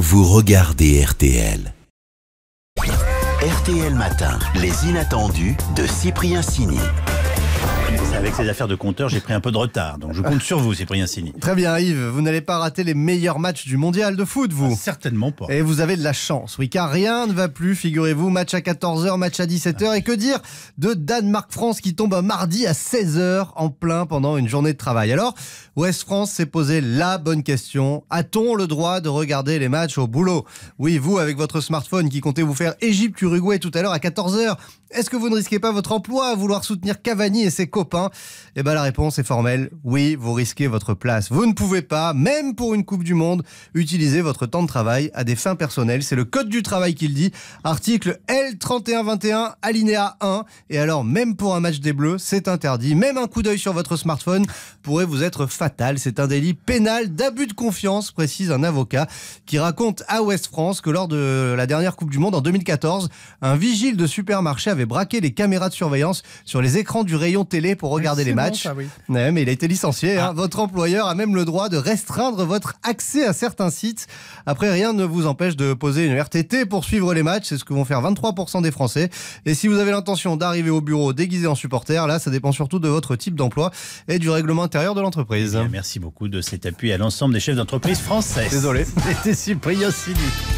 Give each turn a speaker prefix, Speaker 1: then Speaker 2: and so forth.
Speaker 1: vous regardez RTL. RTL Matin, les inattendus de Cyprien Signy ces affaires de compteur, j'ai pris un peu de retard. Donc je compte sur vous, Cyprien Sini.
Speaker 2: Très bien, Yves. Vous n'allez pas rater les meilleurs matchs du mondial de foot, vous ah, Certainement pas. Et vous avez de la chance, oui, car rien ne va plus, figurez-vous. Match à 14h, match à 17h. Et que dire de Danemark-France qui tombe un mardi à 16h en plein pendant une journée de travail Alors, Ouest France s'est posé la bonne question. A-t-on le droit de regarder les matchs au boulot Oui, vous, avec votre smartphone qui comptait vous faire Égypte-Uruguay tout à l'heure à 14h est-ce que vous ne risquez pas votre emploi à vouloir soutenir Cavani et ses copains Eh bien la réponse est formelle, oui, vous risquez votre place. Vous ne pouvez pas, même pour une Coupe du Monde, utiliser votre temps de travail à des fins personnelles. C'est le Code du travail qui le dit, article L3121, alinéa 1. Et alors même pour un match des Bleus, c'est interdit. Même un coup d'œil sur votre smartphone pourrait vous être fatal. C'est un délit pénal d'abus de confiance, précise un avocat qui raconte à Ouest France que lors de la dernière Coupe du Monde en 2014, un vigile de supermarché avait braqué les caméras de surveillance sur les écrans du rayon télé pour regarder les matchs. mais il a été licencié. Hein. Ah. Votre employeur a même le droit de restreindre votre accès à certains sites. Après, rien ne vous empêche de poser une RTT pour suivre les matchs. C'est ce que vont faire 23% des Français. Et si vous avez l'intention d'arriver au bureau déguisé en supporter, là, ça dépend surtout de votre type d'emploi et du règlement intérieur de l'entreprise.
Speaker 1: Eh merci beaucoup de cet appui à l'ensemble des chefs d'entreprise français. Désolé,
Speaker 2: c'était surpris Sidi.